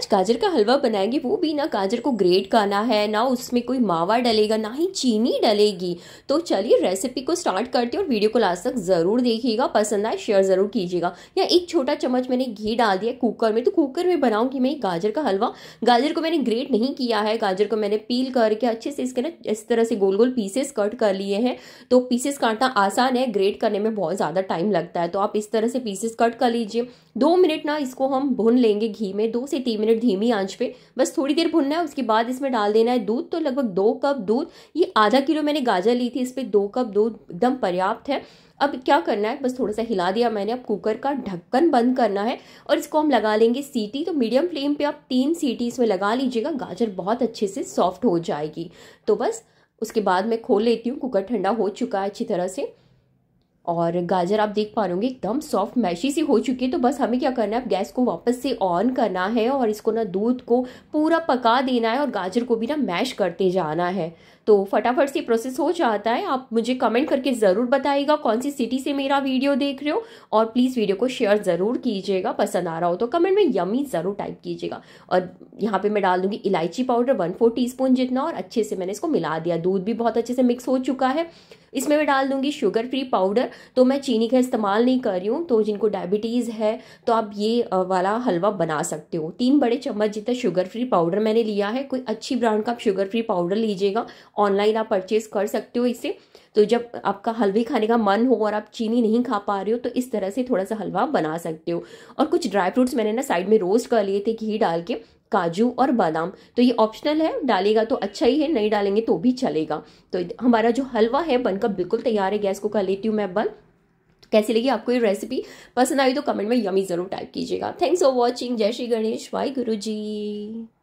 आज गाजर का हलवा बनाएंगे वो भी ना गाजर को ग्रेट करना है ना उसमें कोई मावा डलेगा ना ही चीनी डलेगी तो चलिए रेसिपी को स्टार्ट करते हैं और वीडियो को लास्ट तक ज़रूर देखिएगा पसंद आए शेयर ज़रूर कीजिएगा या एक छोटा चम्मच मैंने घी डाल दिया कुकर में तो कुकर में बनाऊँगी मैं गाजर का हलवा गाजर को मैंने ग्रेट नहीं किया है गाजर को मैंने पील करके अच्छे से इसके ना इस तरह से गोल गोल पीसेस कट कर लिए हैं तो पीसेस काटना आसान है ग्रेट करने में बहुत ज़्यादा टाइम लगता है तो आप इस तरह से पीसेस कट कर लीजिए दो मिनट ना इसको हम भुन लेंगे घी में दो से तीन मिनट मिनट धीमी आंच पे बस थोड़ी देर भुनना है उसके बाद इसमें डाल देना है दूध तो लगभग दो कप दूध ये आधा किलो मैंने गाजर ली थी इस पर दो कप दूध एकदम पर्याप्त है अब क्या करना है बस थोड़ा सा हिला दिया मैंने अब कुकर का ढक्कन बंद करना है और इसको हम लगा लेंगे सीटी तो मीडियम फ्लेम पे आप तीन सीटी इसमें लगा लीजिएगा गाजर बहुत अच्छे से सॉफ्ट हो जाएगी तो बस उसके बाद मैं खोल लेती हूँ कुकर ठंडा हो चुका है अच्छी तरह से और गाजर आप देख पा रहे होंगे एकदम सॉफ्ट मैशी सी हो चुकी है तो बस हमें क्या करना है अब गैस को वापस से ऑन करना है और इसको ना दूध को पूरा पका देना है और गाजर को भी ना मैश करते जाना है तो फटाफट से प्रोसेस हो जाता है आप मुझे कमेंट करके ज़रूर बताइएगा कौन सी सिटी से मेरा वीडियो देख रहे हो और प्लीज़ वीडियो को शेयर ज़रूर कीजिएगा पसंद आ रहा हो तो कमेंट में यमी ज़रूर टाइप कीजिएगा और यहाँ पे मैं डाल दूँगी इलायची पाउडर वन फोर टी जितना और अच्छे से मैंने इसको मिला दिया दूध भी बहुत अच्छे से मिक्स हो चुका है इसमें मैं डाल दूँगी शुगर फ्री पाउडर तो मैं चीनी का इस्तेमाल नहीं कर रही हूँ तो जिनको डायबिटीज़ है तो आप ये वाला हलवा बना सकते हो तीन बड़े चम्मच जितना शुगर फ्री पाउडर मैंने लिया है कोई अच्छी ब्रांड का आप शुगर फ्री पाउडर लीजिएगा ऑनलाइन आप परचेज़ कर सकते हो इसे तो जब आपका हलवे खाने का मन हो और आप चीनी नहीं खा पा रहे हो तो इस तरह से थोड़ा सा हलवा बना सकते हो और कुछ ड्राई फ्रूट्स मैंने ना साइड में रोस्ट कर लिए थे घी डाल के काजू और बादाम तो ये ऑप्शनल है डालेगा तो अच्छा ही है नहीं डालेंगे तो भी चलेगा तो हमारा जो हलवा है बनकर बिल्कुल तैयार है गैस को कर लेती हूँ मैं बंद तो कैसी लगी आपको ये रेसिपी पसंद आई तो कमेंट में यमी ज़रूर टाइप कीजिएगा थैंक्स फॉर वॉचिंग जय श्री गणेश वाई गुरु जी